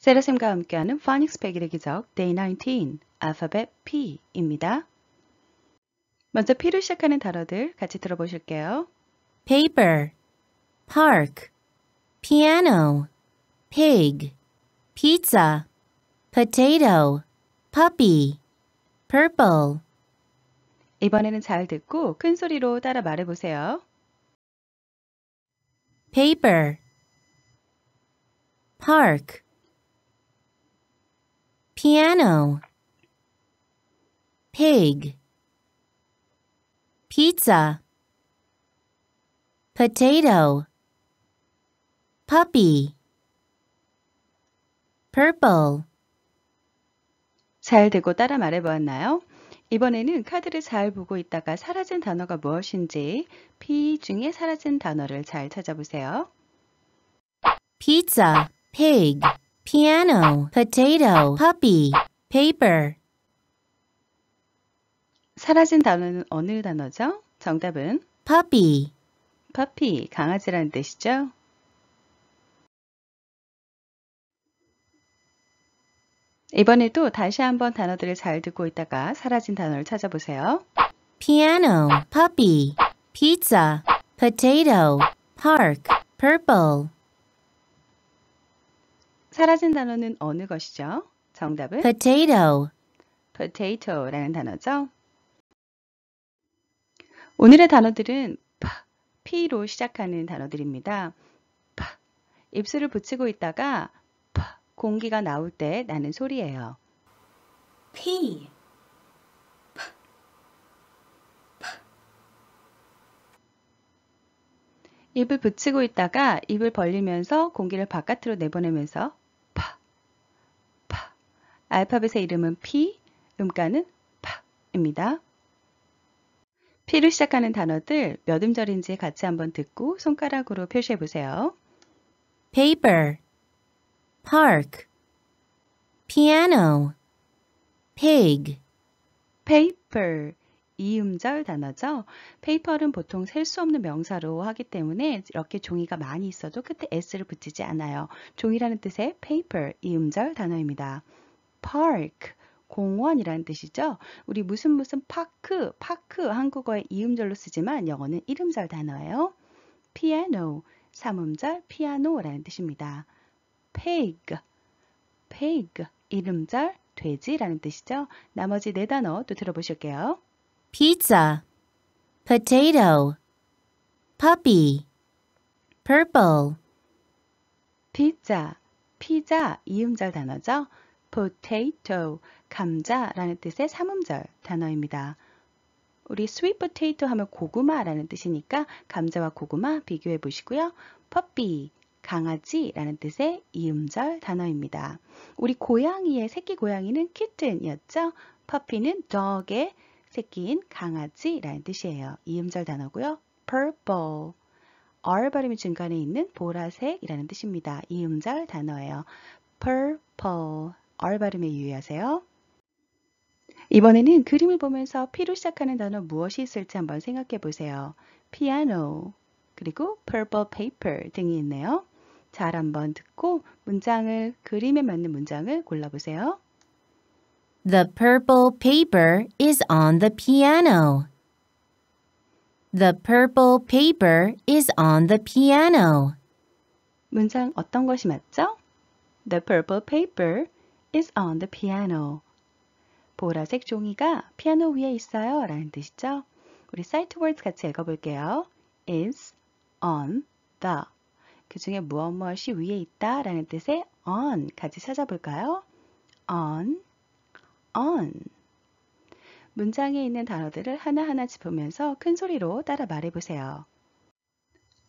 세라쌤과 함께하는 파닉스 백일의 기적 Day 19 알파벳 P입니다. 먼저 P를 시작하는 단어들 같이 들어보실게요. paper, park, piano, pig, pizza, potato, puppy, purple 이번에는 잘 듣고 큰 소리로 따라 말해보세요. paper, park, piano pig pizza potato puppy purple 잘 되고 따라 말해 보았나요? 이번에는 카드를 잘 보고 있다가 사라진 단어가 무엇인지 P 중에 사라진 단어를 잘 찾아보세요. pizza, pig piano, potato, puppy, paper. 사라진 단어는 어느 단어죠? 정답은 puppy. puppy, 강아지라는 뜻이죠? 이번에도 다시 한번 단어들을 잘 듣고 있다가 사라진 단어를 찾아보세요. piano, puppy, pizza, potato, park, purple 사라진 단어는 어느 것이죠? 정답은 potato. potato라는 단어죠. 오늘의 단어들은 p, 로 시작하는 단어들입니다. p, 입술을 붙이고 있다가 p, 공기가 나올 때 나는 소리예요. p, p, p. 입을 붙이고 있다가 입을 벌리면서 공기를 바깥으로 내보내면서 알파벳의 이름은 P, 음가는 파입니다. p 를 시작하는 단어들 몇 음절인지 같이 한번 듣고 손가락으로 표시해 보세요. paper, park, piano, pig, paper 이음절 단어죠. 페이퍼는 보통 셀 수 없는 명사로 하기 때문에 이렇게 종이가 많이 있어도 끝에 s를 붙이지 않아요. 종이라는 뜻의 paper 이음절 단어입니다. park 공원이라는 뜻이죠. 우리 무슨 무슨 파크, 파크 한국어의 이음절로 쓰지만 영어는 이름절 단어예요. piano, 삼음절 피아노라는 뜻입니다. pig, pig, 이름절 돼지라는 뜻이죠. 나머지 네 단어 또 들어보실게요. pizza, potato, puppy, purple p 피자, 피자 이음절 단어죠. potato, 감자라는 뜻의 삼음절 단어입니다. 우리 sweet potato 하면 고구마라는 뜻이니까 감자와 고구마 비교해 보시고요. puppy, 강아지라는 뜻의 이음절 단어입니다. 우리 고양이의 새끼 고양이는 kitten이었죠? puppy는 dog의 새끼인 강아지라는 뜻이에요. 이음절 단어고요. purple, r 발음이 중간에 있는 보라색이라는 뜻입니다. 이음절 단어예요. purple R 발음에 유의하세요. 이번에는 그림을 보면서 P로 시작하는 단어 무엇이 있을지 한번 생각해 보세요. 피아노, 그리고 purple paper 등이 있네요. 잘 한번 듣고 문장을 그림에 맞는 문장을 골라보세요. The purple paper is on the piano. The purple paper is on the piano. 문장 어떤 것이 맞죠? The purple paper is on the piano. 보라색 종이가 피아노 위에 있어요 라는 뜻이죠. 우리 사이트 words 같이 읽어볼게요. is on the 그 중에 무엇 무엇이 위에 있다 라는 뜻의 on 같이 찾아볼까요? on, on 문장에 있는 단어들을 하나하나 짚으면서 큰 소리로 따라 말해보세요.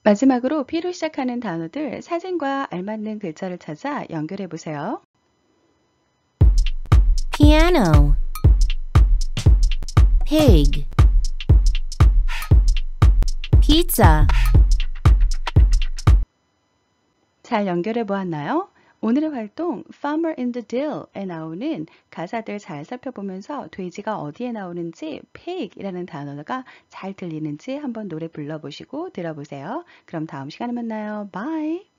마지막으로 P로 시작하는 단어들 사진과 알맞는 글자를 찾아 연결해보세요. piano pig pizza 잘 연결해 보았나요? 오늘의 활동 Farmer in the Dill에 나오는 가사들 잘 살펴보면서 돼지가 어디에 나오는지 pig이라는 단어가 잘 들리는지 한번 노래 불러보시고 들어보세요. 그럼 다음 시간에 만나요. Bye!